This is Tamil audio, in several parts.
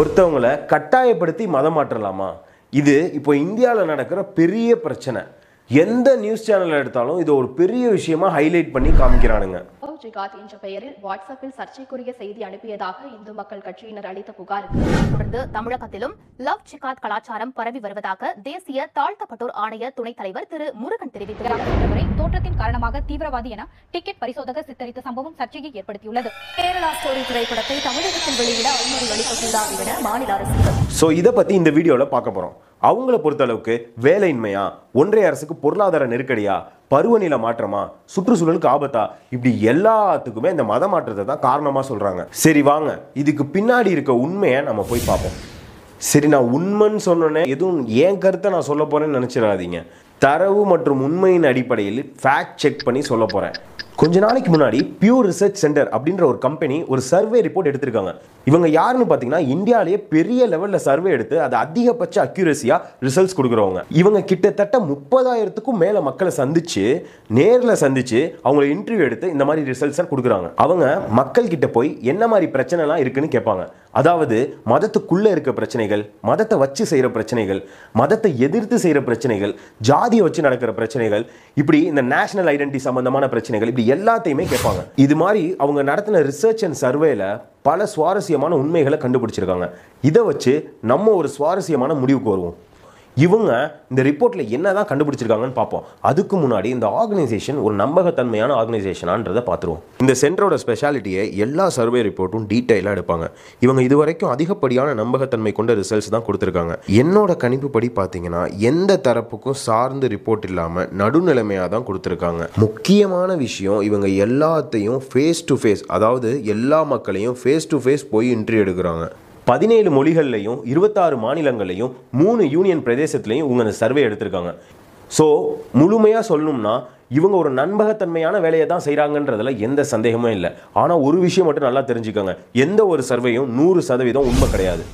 ஒருத்தவங்களை கட்டாயப்படுத்தி மதம் மாற்றலாமா இது இப்போ இந்தியாவில் நடக்கிற பெரிய பிரச்சனை எந்த நியூஸ் சேனல் எடுத்தாலும் இது ஒரு பெரிய விஷயமா ஹைலைட் பண்ணி காமிக்கிறானுங்க ஜிகாத் என்ற பெயரில் வாட்ஸ்அப்பில் சர்ச்சைக்குரிய செய்தி அனுப்பியதாக இந்து மக்கள் கட்சியினர் அளித்த புகாருக்கு தொடர்ந்து தமிழகத்திலும் லவ் ஜிகாத் கலாச்சாரம் பரவி வருவதாக தேசிய தாழ்த்தப்பட்டோர் ஆணைய துணைத் தலைவர் திரு முருகன் தெரிவித்துள்ளார் முறை தோற்றத்தின் காரணமாக தீவிரவாதி என டிக்கெட் பரிசோதகர் சித்தரித்த சம்பவம் சர்ச்சையை ஏற்படுத்தியுள்ளது கேரளா ஸ்டோரி திரைப்படத்தை தமிழகத்தில் வெளியிட அனுமதி அளித்துள்ளார் என மாநில அரசு சோ இதை பத்தி இந்த வீடியோல பார்க்க போறோம் அவங்கள பொறுத்தளவுக்கு வேலையின்மையா ஒன்றிய அரசுக்கு பொருளாதார நெருக்கடியா பருவநிலை மாற்றமா சுற்றுச்சூழலுக்கு ஆபத்தா இப்படி எல்லாத்துக்குமே இந்த மத மாற்றத்தை தான் காரணமாக சொல்கிறாங்க சரி வாங்க இதுக்கு பின்னாடி இருக்க உண்மையை நம்ம போய் பார்ப்போம் சரி நான் உண்மைன்னு சொன்னோன்னே எதுவும் ஏன் கருத்தை நான் சொல்ல போறேன்னு நினச்சிடாதீங்க தரவு மற்றும் உண்மையின் அடிப்படையில் ஃபேக்ட் செக் பண்ணி சொல்ல போகிறேன் கொஞ்ச நாளைக்கு முன்னாடி பியூர் ரிசர்ச் சென்டர் அப்படின்ற ஒரு கம்பெனி ஒரு சர்வே ரிப்போர்ட் எடுத்திருக்காங்க இவங்க யாருன்னு பார்த்தீங்கன்னா இந்தியாலேயே பெரிய லெவலில் சர்வே எடுத்து அது அதிகபட்ச அக்யூரஸியாக ரிசல்ட்ஸ் கொடுக்குறவங்க இவங்க கிட்டத்தட்ட முப்பதாயிரத்துக்கும் மேலே மக்களை சந்திச்சு நேரில் சந்திச்சு அவங்களை இன்டர்வியூ எடுத்து இந்த மாதிரி ரிசல்ட்ஸாக கொடுக்குறாங்க அவங்க மக்கள் கிட்ட போய் என்ன மாதிரி பிரச்சனைலாம் இருக்குன்னு கேட்பாங்க அதாவது மதத்துக்குள்ளே இருக்க பிரச்சனைகள் மதத்தை வச்சு செய்கிற பிரச்சனைகள் மதத்தை எதிர்த்து செய்கிற பிரச்சனைகள் ஜா ஜாதியை வச்சு நடக்கிற பிரச்சனைகள் இப்படி இந்த நேஷனல் ஐடென்டி சம்பந்தமான பிரச்சனைகள் இப்படி எல்லாத்தையுமே கேட்பாங்க இது மாதிரி அவங்க நடத்தின ரிசர்ச் அண்ட் சர்வேல பல சுவாரஸ்யமான உண்மைகளை கண்டுபிடிச்சிருக்காங்க இதை வச்சு நம்ம ஒரு சுவாரஸ்யமான முடிவுக்கு வருவோம் இவங்க இந்த ரிப்போர்ட்டில் என்ன தான் கண்டுபிடிச்சிருக்காங்கன்னு பார்ப்போம் அதுக்கு முன்னாடி இந்த ஆர்கனைசேஷன் ஒரு நம்பகத்தன்மையான ஆர்கனைசேஷனான்றதை பார்த்துருவோம் இந்த சென்டரோட ஸ்பெஷாலிட்டியை எல்லா சர்வே ரிப்போர்ட்டும் டீட்டெயிலாக எடுப்பாங்க இவங்க இது வரைக்கும் அதிகப்படியான நம்பகத்தன்மை கொண்ட ரிசல்ட்ஸ் தான் கொடுத்துருக்காங்க என்னோட கணிப்புப்படி பார்த்தீங்கன்னா எந்த தரப்புக்கும் சார்ந்து ரிப்போர்ட் இல்லாமல் நடுநிலைமையாக தான் கொடுத்துருக்காங்க முக்கியமான விஷயம் இவங்க எல்லாத்தையும் ஃபேஸ் டு ஃபேஸ் அதாவது எல்லா மக்களையும் ஃபேஸ் டு ஃபேஸ் போய் இன்ட்ரி எடுக்கிறாங்க பதினேழு மொழிகள்லையும் இருபத்தாறு மாநிலங்கள்லையும் மூணு யூனியன் பிரதேசத்துலையும் இவங்க அந்த சர்வே எடுத்திருக்காங்க ஸோ முழுமையாக சொல்லணும்னா இவங்க ஒரு நண்பகத்தன்மையான வேலையை தான் செய்கிறாங்கன்றதுல எந்த சந்தேகமும் இல்லை ஆனால் ஒரு விஷயம் மட்டும் நல்லா தெரிஞ்சுக்கோங்க எந்த ஒரு சர்வேயும் நூறு சதவீதம் உண்மை கிடையாது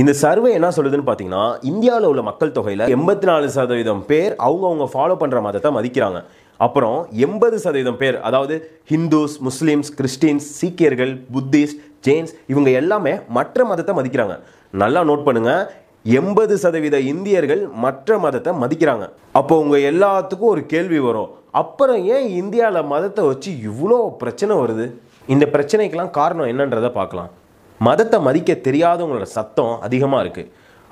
இந்த சர்வே என்ன சொல்லுதுன்னு பார்த்தீங்கன்னா இந்தியாவில் உள்ள மக்கள் தொகையில் எண்பத்தி நாலு சதவீதம் பேர் அவங்க அவங்க ஃபாலோ பண்ணுற மதத்தை மதிக்கிறாங்க அப்புறம் எண்பது சதவீதம் பேர் அதாவது ஹிந்துஸ் முஸ்லீம்ஸ் கிறிஸ்டின்ஸ் சீக்கியர்கள் புத்திஸ்ட் ஜெயின்ஸ் இவங்க எல்லாமே மற்ற மதத்தை மதிக்கிறாங்க நல்லா நோட் பண்ணுங்கள் எண்பது சதவீத இந்தியர்கள் மற்ற மதத்தை மதிக்கிறாங்க அப்போ உங்கள் எல்லாத்துக்கும் ஒரு கேள்வி வரும் அப்புறம் ஏன் இந்தியாவில் மதத்தை வச்சு இவ்வளோ பிரச்சனை வருது இந்த பிரச்சனைக்கெல்லாம் காரணம் என்னன்றதை பார்க்கலாம் மதத்தை மதிக்க தெரியாதவங்களோட சத்தம் அதிகமாக இருக்குது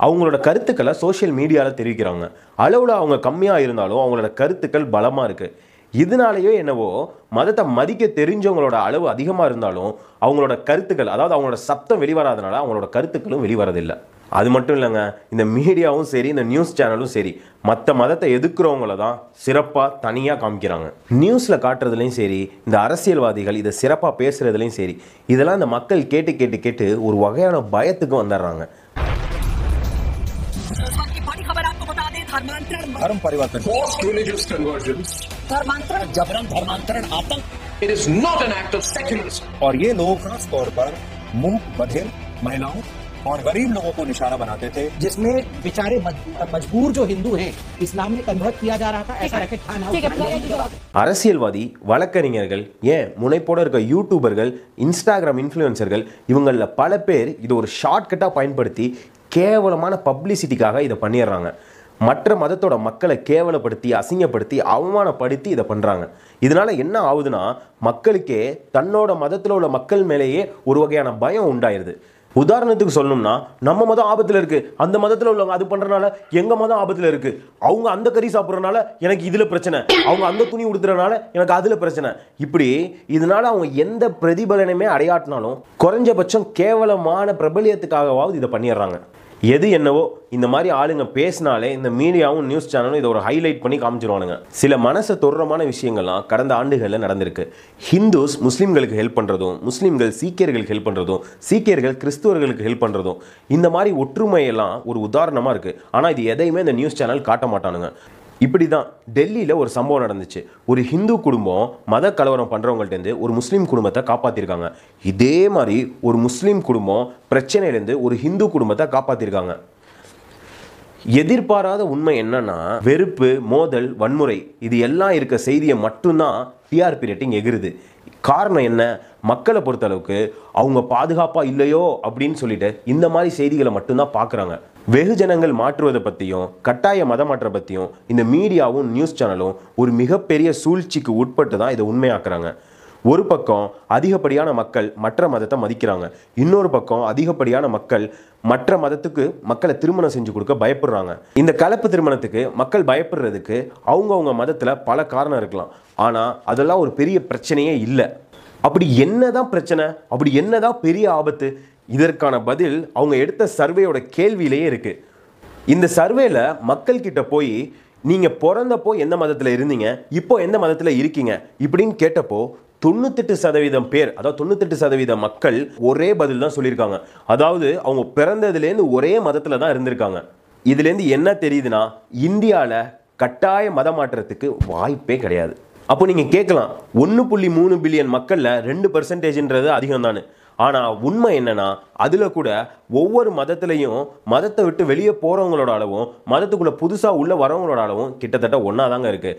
அவங்களோட கருத்துக்களை சோஷியல் மீடியாவில் தெரிவிக்கிறாங்க அளவில் அவங்க கம்மியாக இருந்தாலும் அவங்களோட கருத்துக்கள் பலமாக இருக்குது இதனாலேயோ என்னவோ மதத்தை மதிக்க தெரிஞ்சவங்களோட அளவு அதிகமாக இருந்தாலும் அவங்களோட கருத்துக்கள் அதாவது அவங்களோட சப்தம் வெளிவராதனால அவங்களோட கருத்துக்களும் வெளிவரதில்லை அது மட்டும் இல்லைங்க இந்த மீடியாவும் சரி இந்த நியூஸ் சேனலும் சரி மற்ற மதத்தை எதுக்குறவங்கள தான் சிறப்பாக தனியாக காமிக்கிறாங்க நியூஸில் காட்டுறதுலையும் சரி இந்த அரசியல்வாதிகள் இதை சிறப்பாக பேசுகிறதுலையும் சரி இதெல்லாம் இந்த மக்கள் கேட்டு கேட்டு கேட்டு ஒரு வகையான பயத்துக்கு வந்துடுறாங்க धर्म परिवर्तन forced religious convergence धर्मांतरण जबरन धर्मांतरण आतंक it is not an act of secularism और ये लोग खास तौर पर मुंह बधिर महिलाओं और गरीब लोगों को निशाना बनाते थे जिसमें बेचारे मजबूर जो हिंदू हैं इस्लाम में कन्वर्ट किया जा रहा था ऐसा அரசியல்வாதி வழக்கறிஞர்கள் ஏன் முனைப்போட இருக்க யூடியூபர்கள் இன்ஸ்டாகிராம் இன்ஃப்ளூயன்சர்கள் இவங்களில் பல பேர் இது ஒரு ஷார்ட்கட்டாக பயன்படுத்தி கேவலமான பப்ளிசிட்டிக்காக இதை பண்ணிடுறாங்க மற்ற மதத்தோட மக்களை கேவலப்படுத்தி அசிங்கப்படுத்தி அவமானப்படுத்தி இதை பண்ணுறாங்க இதனால் என்ன ஆகுதுன்னா மக்களுக்கே தன்னோட மதத்தில் உள்ள மக்கள் மேலேயே ஒரு வகையான பயம் உண்டாயிருது உதாரணத்துக்கு சொல்லணும்னா நம்ம மதம் ஆபத்தில் இருக்குது அந்த மதத்தில் உள்ளவங்க அது பண்ணுறனால எங்கள் மதம் ஆபத்தில் இருக்குது அவங்க அந்த கறி சாப்பிட்றனால எனக்கு இதில் பிரச்சனை அவங்க அந்த துணி உடுத்துறனால எனக்கு அதில் பிரச்சனை இப்படி இதனால் அவங்க எந்த பிரதிபலனையுமே அடையாட்டினாலும் குறைஞ்சபட்சம் கேவலமான பிரபலியத்துக்காகவாவது இதை பண்ணிடுறாங்க எது என்னவோ இந்த மாதிரி ஆளுங்க பேசினாலே இந்த மீடியாவும் நியூஸ் சேனலும் இதை ஒரு ஹைலைட் பண்ணி காமிச்சிருவானுங்க சில மனசை தொடுறமான விஷயங்கள்லாம் கடந்த ஆண்டுகளில் நடந்திருக்கு ஹிந்துஸ் முஸ்லீம்களுக்கு ஹெல்ப் பண்ணுறதும் முஸ்லீம்கள் சீக்கியர்களுக்கு ஹெல்ப் பண்ணுறதும் சீக்கியர்கள் கிறிஸ்துவர்களுக்கு ஹெல்ப் பண்ணுறதும் இந்த மாதிரி ஒற்றுமையெல்லாம் ஒரு உதாரணமாக இருக்குது ஆனால் இது எதையுமே இந்த நியூஸ் சேனல் காட்ட மாட்டானுங்க இப்படி தான் டெல்லியில் ஒரு சம்பவம் நடந்துச்சு ஒரு ஹிந்து குடும்பம் மத கலவரம் பண்ணுறவங்கள்டேருந்து ஒரு முஸ்லீம் குடும்பத்தை காப்பாற்றிருக்காங்க இதே மாதிரி ஒரு முஸ்லீம் குடும்பம் பிரச்சனையிலேருந்து ஒரு ஹிந்து குடும்பத்தை காப்பாற்றிருக்காங்க எதிர்பாராத உண்மை என்னன்னா வெறுப்பு மோதல் வன்முறை இது எல்லாம் இருக்க செய்தியை மட்டும்தான் டிஆர்பி ரேட்டிங் எகிருது காரணம் என்ன மக்களை பொறுத்தளவுக்கு அவங்க பாதுகாப்பாக இல்லையோ அப்படின்னு சொல்லிட்டு இந்த மாதிரி செய்திகளை மட்டும்தான் பார்க்குறாங்க வெகுஜனங்கள் மாற்றுவதை பற்றியும் கட்டாய மதமாற்ற பற்றியும் இந்த மீடியாவும் நியூஸ் சேனலும் ஒரு மிகப்பெரிய சூழ்ச்சிக்கு உட்பட்டு தான் இதை உண்மையாக்குறாங்க ஒரு பக்கம் அதிகப்படியான மக்கள் மற்ற மதத்தை மதிக்கிறாங்க இன்னொரு பக்கம் அதிகப்படியான மக்கள் மற்ற மதத்துக்கு மக்களை திருமணம் செஞ்சு கொடுக்க பயப்படுறாங்க இந்த கலப்பு திருமணத்துக்கு மக்கள் பயப்படுறதுக்கு அவங்கவுங்க மதத்தில் பல காரணம் இருக்கலாம் ஆனால் அதெல்லாம் ஒரு பெரிய பிரச்சனையே இல்லை அப்படி என்னதான் பிரச்சனை அப்படி என்னதான் பெரிய ஆபத்து இதற்கான பதில் அவங்க எடுத்த சர்வேயோட கேள்வியிலேயே இருக்குது இந்த சர்வேல மக்கள்கிட்ட போய் நீங்கள் பிறந்தப்போ எந்த மதத்தில் இருந்தீங்க இப்போ எந்த மதத்தில் இருக்கீங்க இப்படின்னு கேட்டப்போ தொண்ணூத்தெட்டு சதவீதம் பேர் அதாவது தொண்ணூத்தெட்டு சதவீதம் மக்கள் ஒரே பதில் தான் சொல்லியிருக்காங்க அதாவது அவங்க பிறந்ததுலேருந்து ஒரே மதத்தில் தான் இருந்திருக்காங்க இதுலேருந்து என்ன தெரியுதுன்னா இந்தியாவில் கட்டாய மதம் மாற்றத்துக்கு வாய்ப்பே கிடையாது அப்போ நீங்கள் கேட்கலாம் ஒன்று புள்ளி மூணு பில்லியன் மக்களில் ரெண்டு பர்சன்டேஜ்ன்றது அதிகம் தானே ஆனால் உண்மை என்னன்னா அதில் கூட ஒவ்வொரு மதத்துலையும் மதத்தை விட்டு வெளியே போகிறவங்களோட அளவும் மதத்துக்குள்ளே புதுசாக உள்ளே வரவங்களோட அளவும் கிட்டத்தட்ட ஒன்றா தாங்க இருக்குது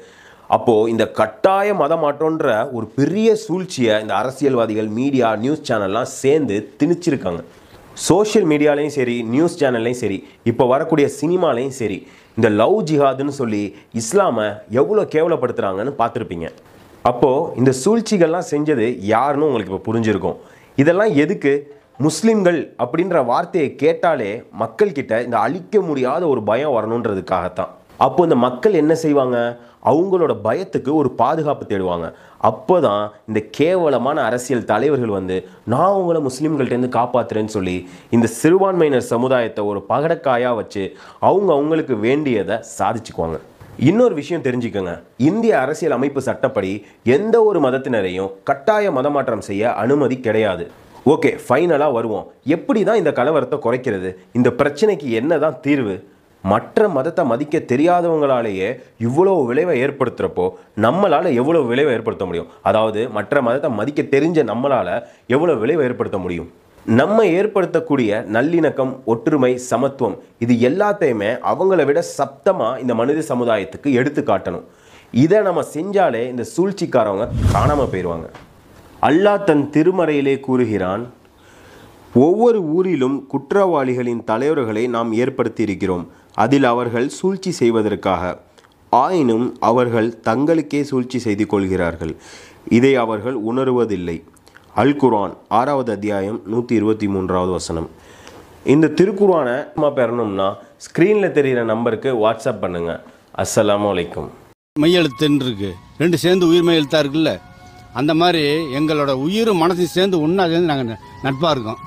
அப்போது இந்த கட்டாய மதமாற்றோன்ற ஒரு பெரிய சூழ்ச்சியை இந்த அரசியல்வாதிகள் மீடியா நியூஸ் சேனல்லாம் சேர்ந்து திணிச்சிருக்காங்க சோஷியல் மீடியாலையும் சரி நியூஸ் சேனல்லையும் சரி இப்போ வரக்கூடிய சினிமாலையும் சரி இந்த லவ் ஜிஹாதுன்னு சொல்லி இஸ்லாமை எவ்வளோ கேவலப்படுத்துகிறாங்கன்னு பார்த்துருப்பீங்க அப்போது இந்த சூழ்ச்சிகள்லாம் செஞ்சது யாருன்னு உங்களுக்கு இப்போ புரிஞ்சிருக்கும் இதெல்லாம் எதுக்கு முஸ்லீம்கள் அப்படின்ற வார்த்தையை கேட்டாலே மக்கள்கிட்ட இந்த அழிக்க முடியாத ஒரு பயம் வரணுன்றதுக்காகத்தான் அப்போ இந்த மக்கள் என்ன செய்வாங்க அவங்களோட பயத்துக்கு ஒரு பாதுகாப்பு தேடுவாங்க அப்போ தான் இந்த கேவலமான அரசியல் தலைவர்கள் வந்து நான் உங்களை முஸ்லீம்கள்ட்டேருந்து காப்பாற்றுறேன்னு சொல்லி இந்த சிறுபான்மையினர் சமுதாயத்தை ஒரு பகடக்காயாக வச்சு அவங்க அவங்களுக்கு வேண்டியதை சாதிச்சுக்குவாங்க இன்னொரு விஷயம் தெரிஞ்சுக்கோங்க இந்திய அரசியல் அமைப்பு சட்டப்படி எந்த ஒரு மதத்தினரையும் கட்டாய மதமாற்றம் செய்ய அனுமதி கிடையாது ஓகே ஃபைனலாக வருவோம் எப்படி தான் இந்த கலவரத்தை குறைக்கிறது இந்த பிரச்சனைக்கு என்ன தான் தீர்வு மற்ற மதத்தை மதிக்க தெரியாதவங்களாலேயே இவ்வளோ விளைவை ஏற்படுத்துகிறப்போ நம்மளால் எவ்வளோ விளைவை ஏற்படுத்த முடியும் அதாவது மற்ற மதத்தை மதிக்க தெரிஞ்ச நம்மளால் எவ்வளோ விளைவை ஏற்படுத்த முடியும் நம்ம ஏற்படுத்தக்கூடிய நல்லிணக்கம் ஒற்றுமை சமத்துவம் இது எல்லாத்தையுமே அவங்கள விட சப்தமாக இந்த மனித சமுதாயத்துக்கு எடுத்து காட்டணும் இதை நம்ம செஞ்சாலே இந்த சூழ்ச்சிக்காரவங்க காணாமல் போயிடுவாங்க அல்லாஹ் தன் திருமறையிலே கூறுகிறான் ஒவ்வொரு ஊரிலும் குற்றவாளிகளின் தலைவர்களை நாம் ஏற்படுத்தியிருக்கிறோம் அதில் அவர்கள் சூழ்ச்சி செய்வதற்காக ஆயினும் அவர்கள் தங்களுக்கே சூழ்ச்சி செய்து கொள்கிறார்கள் இதை அவர்கள் உணருவதில்லை அல் குரான் ஆறாவது அத்தியாயம் நூற்றி இருபத்தி மூன்றாவது வசனம் இந்த திருக்குறானை நம்ம பெறணும்னா ஸ்க்ரீனில் தெரிகிற நம்பருக்கு வாட்ஸ்அப் பண்ணுங்கள் அஸ்லாம் வலைக்கும் மெய்யெழுத்துன்னு இருக்கு ரெண்டு சேர்ந்து உயிர் மெய்யெழுத்தாக இருக்குல்ல அந்த மாதிரி எங்களோட உயிரும் மனசையும் சேர்ந்து ஒன்றா சேர்ந்து நாங்கள் நட்பாக இருக்கோம்